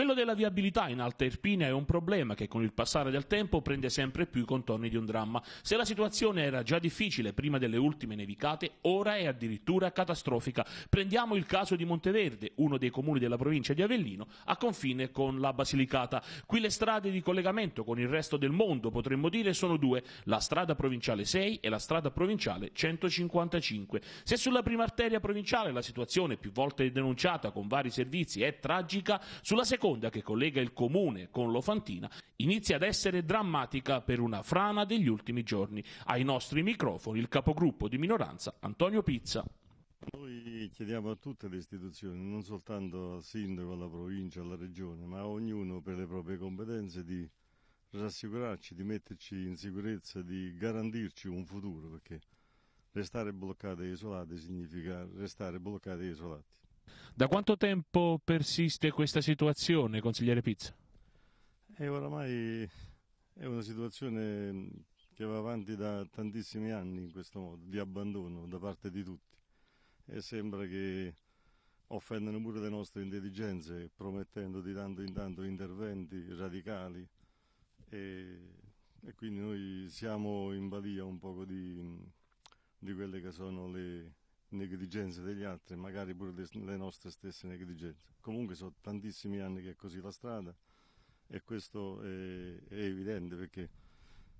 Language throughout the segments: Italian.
Quello della viabilità in Alta Irpina è un problema che con il passare del tempo prende sempre più i contorni di un dramma. Se la situazione era già difficile prima delle ultime nevicate, ora è addirittura catastrofica. Prendiamo il caso di Monteverde, uno dei comuni della provincia di Avellino, a confine con la Basilicata. Qui le strade di collegamento con il resto del mondo, potremmo dire, sono due, la strada provinciale 6 e la strada provinciale 155. Se sulla prima arteria provinciale la situazione più volte denunciata con vari servizi è tragica, sulla seconda rotonda che collega il comune con l'Ofantina inizia ad essere drammatica per una frana degli ultimi giorni. Ai nostri microfoni il capogruppo di minoranza Antonio Pizza. Noi chiediamo a tutte le istituzioni, non soltanto al sindaco, alla provincia, alla regione, ma a ognuno per le proprie competenze di rassicurarci, di metterci in sicurezza, di garantirci un futuro, perché restare bloccati e isolati significa restare bloccati e isolati. Da quanto tempo persiste questa situazione, consigliere Pizza? E eh, oramai è una situazione che va avanti da tantissimi anni in questo modo, di abbandono da parte di tutti e sembra che offendano pure le nostre intelligenze promettendo di tanto in tanto interventi radicali e, e quindi noi siamo in balia un poco di, di quelle che sono le, negligenze degli altri, magari pure le nostre stesse negligenze. Comunque sono tantissimi anni che è così la strada e questo è, è evidente perché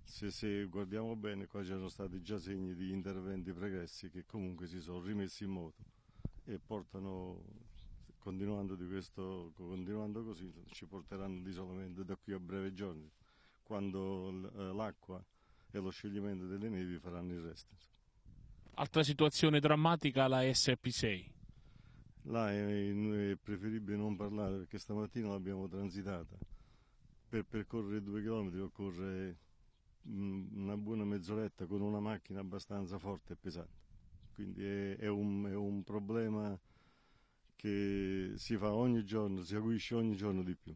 se, se, guardiamo bene qua c'erano stati già segni di interventi pregressi che comunque si sono rimessi in moto e portano, continuando, questo, continuando così, ci porteranno di solamente da qui a breve giorni, quando l'acqua e lo scioglimento delle nevi faranno il resto. Altra situazione drammatica la SP6. Là è, è preferibile non parlare perché stamattina l'abbiamo transitata. Per percorrere due chilometri occorre mm, una buona mezz'oretta con una macchina abbastanza forte e pesante. Quindi è, è, un, è un problema che si fa ogni giorno, si acuisce ogni giorno di più.